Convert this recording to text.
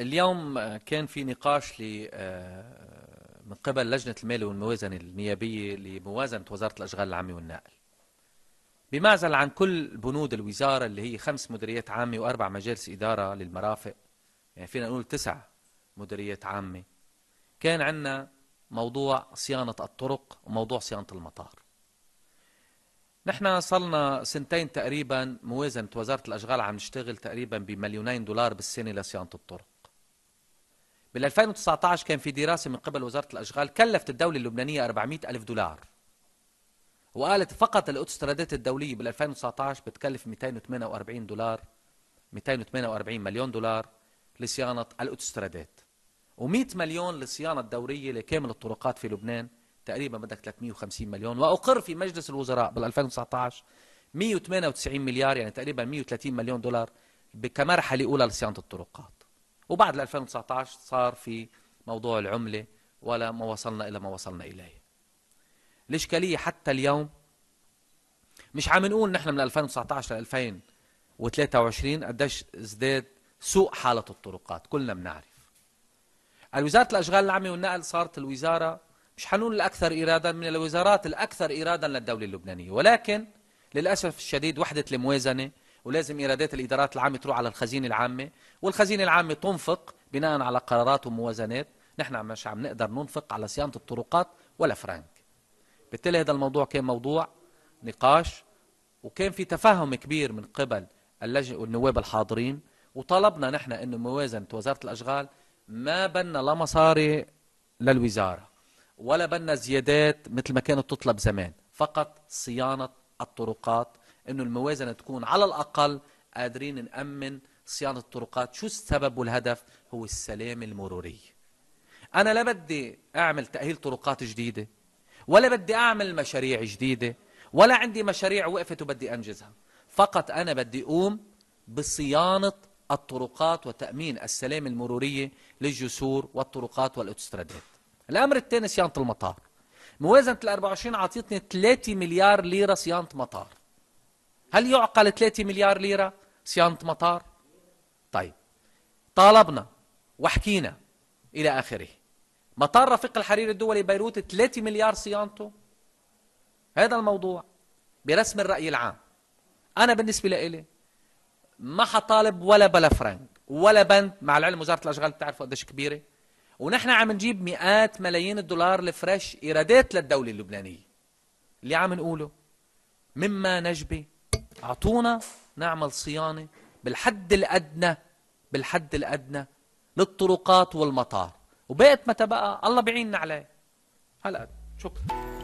اليوم كان في نقاش آه، من قبل لجنة المال والموازنة النيابية لموازنة وزارة الأشغال العامة والنقل بمعزل عن كل بنود الوزارة اللي هي خمس مديريات عامة وأربع مجالس إدارة للمرافق يعني فينا نقول تسع مديريات عامة كان عندنا موضوع صيانة الطرق وموضوع صيانة المطار نحن صلنا سنتين تقريبا موازنة وزارة الأشغال عم نشتغل تقريبا بمليونين دولار بالسنة لصيانة الطرق بال 2019 كان في دراسة من قبل وزارة الأشغال كلفت الدولة اللبنانية 400 ألف دولار وقالت فقط الاوتوسترادات الدولية بال 2019 بتكلف 248 دولار 248 مليون دولار لصيانة الاوتوسترادات و100 مليون للصيانة الدورية لكامل الطرقات في لبنان تقريبا بدك 350 مليون وأقر في مجلس الوزراء بال 2019 198 مليار يعني تقريبا 130 مليون دولار كمرحلة أولى لصيانة الطرقات وبعد 2019 صار في موضوع العملة ولا ما وصلنا إلى ما وصلنا إليه الإشكالية حتى اليوم مش عم نقول نحن من 2019 ل 2023 قديش ازداد سوء حالة الطرقات كلنا بنعرف الوزارة الأشغال العامة والنقل صارت الوزارة مش حنقول الأكثر إرادة من الوزارات الأكثر إرادة للدولة اللبنانية ولكن للأسف الشديد وحدة الموازنة ولازم ايرادات الادارات العامه تروح على الخزينه العامه والخزينه العامه تنفق بناء على قرارات وموازنات نحن مش عم نقدر ننفق على صيانه الطرقات ولا فرنك بالتالي هذا الموضوع كان موضوع نقاش وكان في تفهم كبير من قبل اللجنه والنواب الحاضرين وطلبنا نحن انه موازنه وزاره الاشغال ما بنا لا مصاري للوزاره ولا بنا زيادات مثل ما كانت تطلب زمان فقط صيانه الطرقات انه الموازنه تكون على الاقل قادرين نامن صيانه الطرقات شو السبب والهدف هو السلام المروري انا لا بدي اعمل تاهيل طرقات جديده ولا بدي اعمل مشاريع جديده ولا عندي مشاريع وقفت وبدي انجزها فقط انا بدي اقوم بصيانه الطرقات وتامين السلام المروريه للجسور والطرقات والاوتوستراديات. الامر الثاني صيانه المطار موازنه ال 24 عطيتني 3 مليار ليره صيانه مطار هل يعقل 3 مليار ليرة صيانة مطار طيب طالبنا وحكينا إلى آخره مطار رفيق الحرير الدولي بيروت 3 مليار صيانته هذا الموضوع برسم الرأي العام أنا بالنسبة لإلي ما حطالب ولا بلا فرنك ولا بند مع العلم وزارة الأشغال بتعرفوا قديش كبيرة ونحن عم نجيب مئات ملايين الدولار لفرش إيرادات للدولة اللبنانية اللي عم نقوله مما نجبي أعطونا نعمل صيانة بالحد الأدنى بالحد الأدنى للطرقات والمطار وبقت متى بقى الله بعيننا عليه هلا شكرا